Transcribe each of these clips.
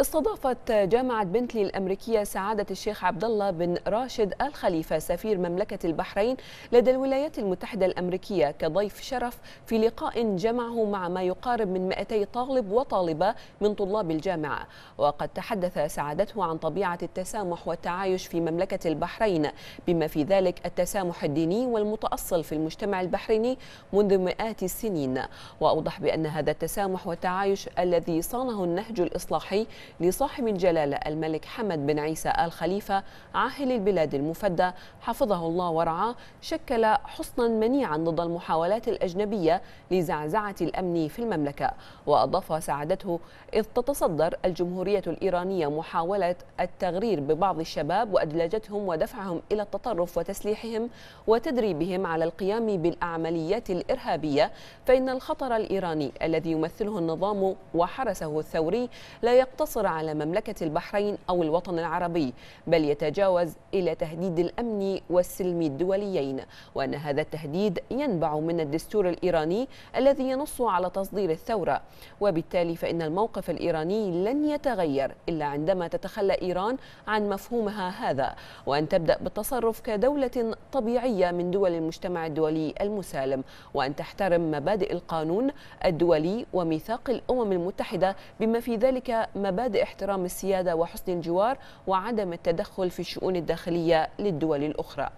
استضافت جامعة بنتلي الأمريكية سعادة الشيخ عبد الله بن راشد الخليفة سفير مملكة البحرين لدى الولايات المتحدة الأمريكية كضيف شرف في لقاء جمعه مع ما يقارب من 200 طالب وطالبة من طلاب الجامعة وقد تحدث سعادته عن طبيعة التسامح والتعايش في مملكة البحرين بما في ذلك التسامح الديني والمتأصل في المجتمع البحريني منذ مئات السنين وأوضح بأن هذا التسامح والتعايش الذي صانه النهج الإصلاحي لصاحب الجلالة الملك حمد بن عيسى آل خليفة عاهل البلاد المفدى حفظه الله ورعاه شكل حصنا منيعا ضد المحاولات الأجنبية لزعزعة الأمن في المملكة وأضاف سعادته إذ تتصدر الجمهورية الإيرانية محاولة التغرير ببعض الشباب وأدلجتهم ودفعهم إلى التطرف وتسليحهم وتدريبهم على القيام بالأعمليات الإرهابية فإن الخطر الإيراني الذي يمثله النظام وحرسه الثوري لا يقتصر يقتصر على مملكة البحرين أو الوطن العربي بل يتجاوز إلى تهديد الأمن والسلم الدوليين وأن هذا التهديد ينبع من الدستور الإيراني الذي ينص على تصدير الثورة وبالتالي فإن الموقف الإيراني لن يتغير إلا عندما تتخلى إيران عن مفهومها هذا وأن تبدأ بالتصرف كدولة طبيعية من دول المجتمع الدولي المسالم وأن تحترم مبادئ القانون الدولي وميثاق الأمم المتحدة بما في ذلك مبادئ مبادئ احترام السيادة وحسن الجوار وعدم التدخل في الشؤون الداخلية للدول الأخرى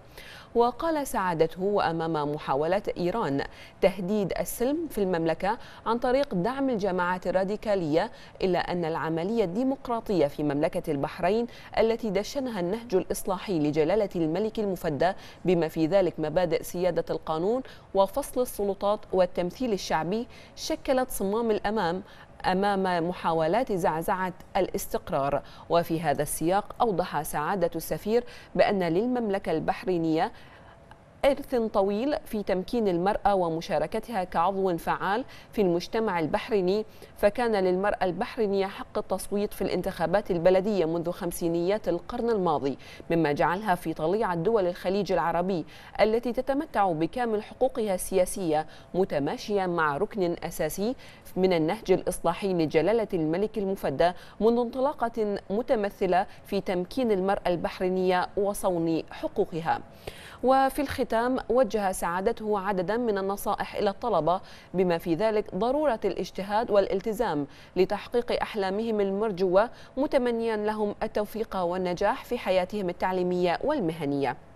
وقال سعادته أمام محاولة إيران تهديد السلم في المملكة عن طريق دعم الجماعات الراديكالية إلا أن العملية الديمقراطية في مملكة البحرين التي دشنها النهج الإصلاحي لجلالة الملك المفدى بما في ذلك مبادئ سيادة القانون وفصل السلطات والتمثيل الشعبي شكلت صمام الأمام أمام محاولات زعزعة الاستقرار وفي هذا السياق أوضح سعادة السفير بأن للمملكة البحرينية إرث طويل في تمكين المرأة ومشاركتها كعضو فعال في المجتمع البحريني فكان للمرأة البحرينية حق التصويت في الانتخابات البلدية منذ خمسينيات القرن الماضي مما جعلها في طليعة دول الخليج العربي التي تتمتع بكامل حقوقها السياسية متماشية مع ركن أساسي من النهج الإصلاحي لجلالة الملك المفدى منذ انطلاقة متمثلة في تمكين المرأة البحرينية وصون حقوقها وفي الختام الختام وجه سعادته عددا من النصائح إلى الطلبة بما في ذلك ضرورة الاجتهاد والالتزام لتحقيق أحلامهم المرجوة متمنيا لهم التوفيق والنجاح في حياتهم التعليمية والمهنية